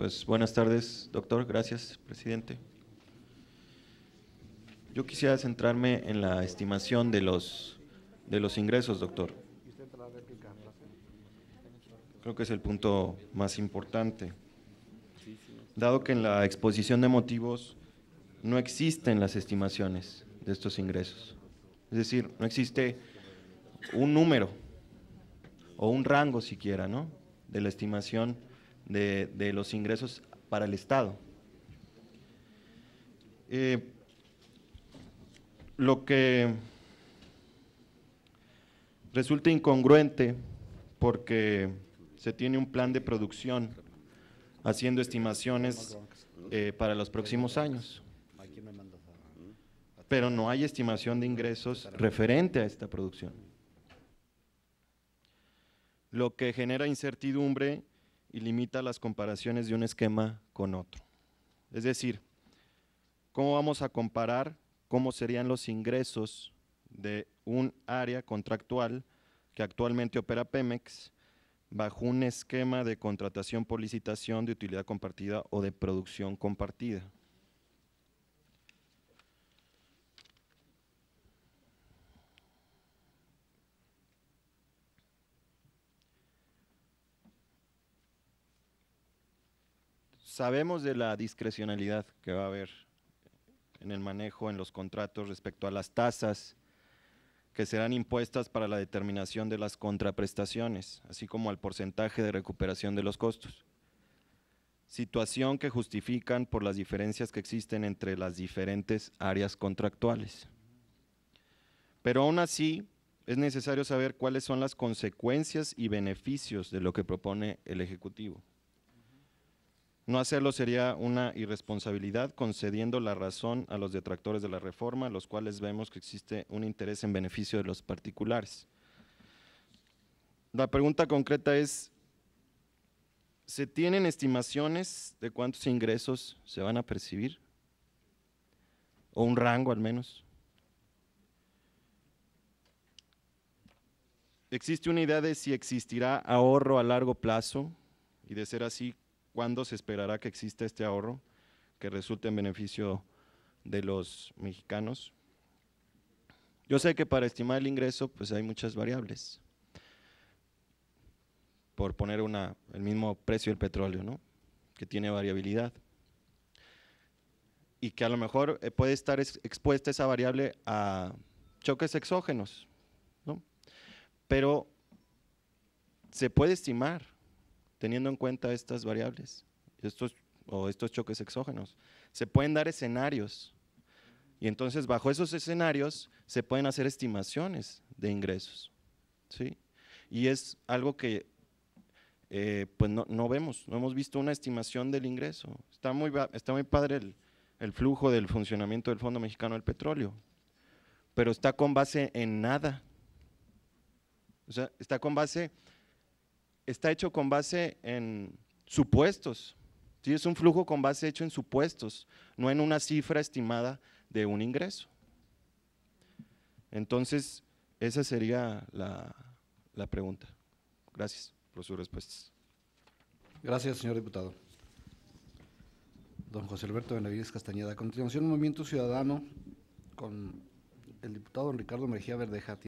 Pues, buenas tardes, doctor. Gracias, presidente. Yo quisiera centrarme en la estimación de los, de los ingresos, doctor. Creo que es el punto más importante. Dado que en la exposición de motivos no existen las estimaciones de estos ingresos. Es decir, no existe un número o un rango siquiera, ¿no? De la estimación de, los ingresos para el Estado. Eh, lo que resulta incongruente porque se tiene un plan de producción haciendo estimaciones eh, para los próximos años, pero no hay estimación de ingresos referente a esta producción, lo que genera incertidumbre y limita las comparaciones de un esquema con otro. Es decir, ¿cómo vamos a comparar cómo serían los ingresos de un área contractual que actualmente opera Pemex bajo un esquema de contratación por licitación de utilidad compartida o de producción compartida? sabemos de la discrecionalidad que va a haber en el manejo, en los contratos respecto a las tasas que serán impuestas para la determinación de las contraprestaciones, así como al porcentaje de recuperación de los costos. Situación que justifican por las diferencias que existen entre las diferentes áreas contractuales. Pero aún así, es necesario saber cuáles son las consecuencias y beneficios de lo que propone el Ejecutivo. No hacerlo sería una irresponsabilidad, concediendo la razón a los detractores de la reforma, los cuales vemos que existe un interés en beneficio de los particulares. La pregunta concreta es, ¿se tienen estimaciones de cuántos ingresos se van a percibir? ¿O un rango al menos? ¿Existe una idea de si existirá ahorro a largo plazo? Y de ser así, ¿Cuándo se esperará que exista este ahorro que resulte en beneficio de los mexicanos? Yo sé que para estimar el ingreso pues hay muchas variables. Por poner una, el mismo precio del petróleo, ¿no? que tiene variabilidad y que a lo mejor eh, puede estar expuesta esa variable a choques exógenos, ¿no? pero se puede estimar teniendo en cuenta estas variables estos, o estos choques exógenos. Se pueden dar escenarios y entonces bajo esos escenarios se pueden hacer estimaciones de ingresos. ¿sí? Y es algo que eh, pues no, vemos, no hemos visto una estimación del ingreso. Está muy, está muy padre el, el flujo del funcionamiento del Fondo Mexicano del Petróleo, pero está con base en nada. O sea, está con base está hecho con base en supuestos. ¿sí? Es un flujo con base hecho en supuestos, no en una cifra estimada de un ingreso. Entonces, esa sería la, pregunta. Gracias por sus respuestas. Gracias, señor diputado. Don José Alberto Benavides Castañeda. A continuación, Movimiento Ciudadano con el diputado don Ricardo Mejía Verdeja.